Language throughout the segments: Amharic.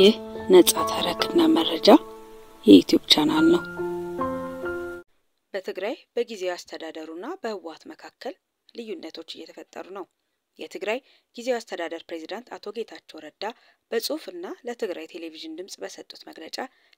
ይህ ነጻ ተረክና መረጃ የዩቲዩብ ቻናል ነው። በትግራይ በጊዜያዊ አስተዳደሩና በህወሓት መካከል ልዩነቶች እየተፈጠሩ ነው። የትግራይ ጊዜያዊ አስተዳደር ፕሬዚዳንት አቶ ጌታቸው ረዳ በጽሁፍና ለትግራይ ቴሌቪዥን ድምጽ በሰጡት መግለጫ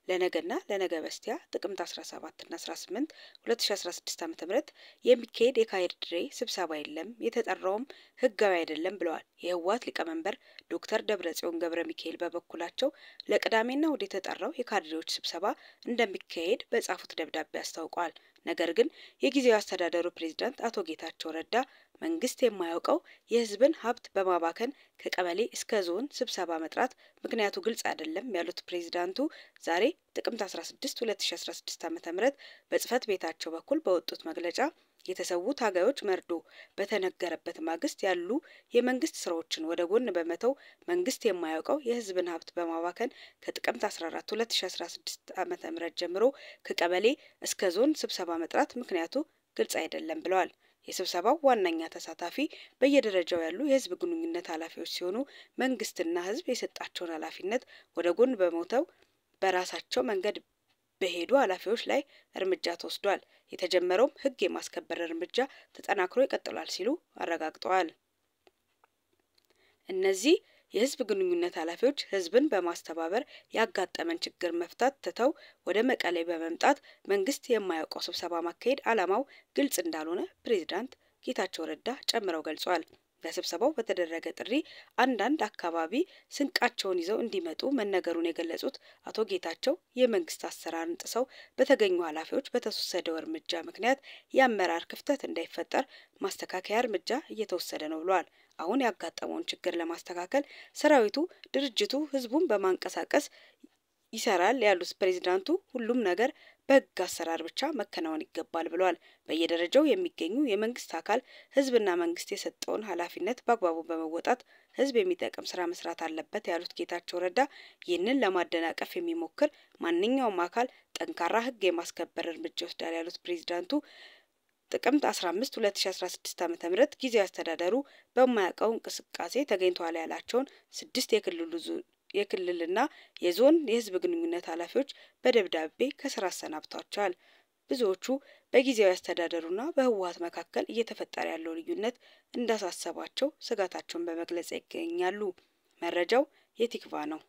ለነገና ለነገ በስቲያ ጥቅምት 17ና 18 2016 ዓ ም የሚካሄድ የካይርድሬ ስብሰባ የለም፣ የተጠራውም ህጋዊ አይደለም ብለዋል። የህወሓት ሊቀመንበር ዶክተር ደብረጽዮን ገብረ ሚካኤል በበኩላቸው ለቅዳሜና እሁድ የተጠራው የካድሬዎች ስብሰባ እንደሚካሄድ በጻፉት ደብዳቤ አስታውቋል። ነገር ግን የጊዜው አስተዳደሩ ፕሬዚዳንት አቶ ጌታቸው ረዳ መንግስት የማያውቀው የህዝብን ሀብት በማባከን ከቀበሌ እስከ ዞን ስብሰባ መጥራት ምክንያቱ ግልጽ አይደለም ያሉት ፕሬዚዳንቱ ዛሬ ጥቅምት 16 2016 ዓ ም በጽህፈት ቤታቸው በኩል በወጡት መግለጫ የተሰዉ ታጋዮች መርዶ በተነገረበት ማግስት ያሉ የመንግስት ስራዎችን ወደ ጎን በመተው መንግስት የማያውቀው የህዝብን ሀብት በማባከን ከጥቅምት 14 2016 ዓ ም ጀምሮ ከቀበሌ እስከ ዞን ስብሰባ መጥራት ምክንያቱ ግልጽ አይደለም ብለዋል። የስብሰባው ዋነኛ ተሳታፊ በየደረጃው ያሉ የህዝብ ግንኙነት ኃላፊዎች ሲሆኑ መንግስትና ህዝብ የሰጣቸውን ኃላፊነት ወደ ጎን በመተው በራሳቸው መንገድ በሄዱ ኃላፊዎች ላይ እርምጃ ተወስዷል። የተጀመረውም ህግ የማስከበር እርምጃ ተጠናክሮ ይቀጥላል ሲሉ አረጋግጠዋል። እነዚህ የህዝብ ግንኙነት ኃላፊዎች ህዝብን በማስተባበር ያጋጠመን ችግር መፍታት ትተው ወደ መቀሌ በመምጣት መንግስት የማያውቀው ስብሰባ ማካሄድ ዓላማው ግልጽ እንዳልሆነ ፕሬዚዳንት ጌታቸው ረዳ ጨምረው ገልጿል። ለስብሰባው በተደረገ ጥሪ አንዳንድ አካባቢ ስንቃቸውን ይዘው እንዲመጡ መነገሩን የገለጹት አቶ ጌታቸው የመንግስት አሰራርን ጥሰው በተገኙ ኃላፊዎች በተወሰደው እርምጃ ምክንያት የአመራር ክፍተት እንዳይፈጠር ማስተካከያ እርምጃ እየተወሰደ ነው ብለዋል። አሁን ያጋጠመውን ችግር ለማስተካከል ሰራዊቱ፣ ድርጅቱ ህዝቡን በማንቀሳቀስ ይሰራል ያሉት ፕሬዚዳንቱ ሁሉም ነገር በህግ አሰራር ብቻ መከናወን ይገባል ብለዋል። በየደረጃው የሚገኙ የመንግስት አካል ህዝብና መንግስት የሰጠውን ኃላፊነት በአግባቡ በመወጣት ህዝብ የሚጠቅም ስራ መስራት አለበት ያሉት ጌታቸው ረዳ ይህንን ለማደናቀፍ የሚሞክር ማንኛውም አካል ጠንካራ ህግ የማስከበር እርምጃ ይወስዳል ያሉት ፕሬዚዳንቱ ጥቅምት 15 2016 ዓ ም ጊዜ አስተዳደሩ በማያውቀው እንቅስቃሴ ተገኝተዋል ያላቸውን ስድስት የክልሉ የክልልና የዞን የህዝብ ግንኙነት ኃላፊዎች በደብዳቤ ከስራ አሰናብቷቸዋል። ብዙዎቹ በጊዜያዊ አስተዳደሩና በህወሀት መካከል እየተፈጠረ ያለው ልዩነት እንዳሳሰባቸው ስጋታቸውን በመግለጽ ይገኛሉ። መረጃው የቲክቫ ነው።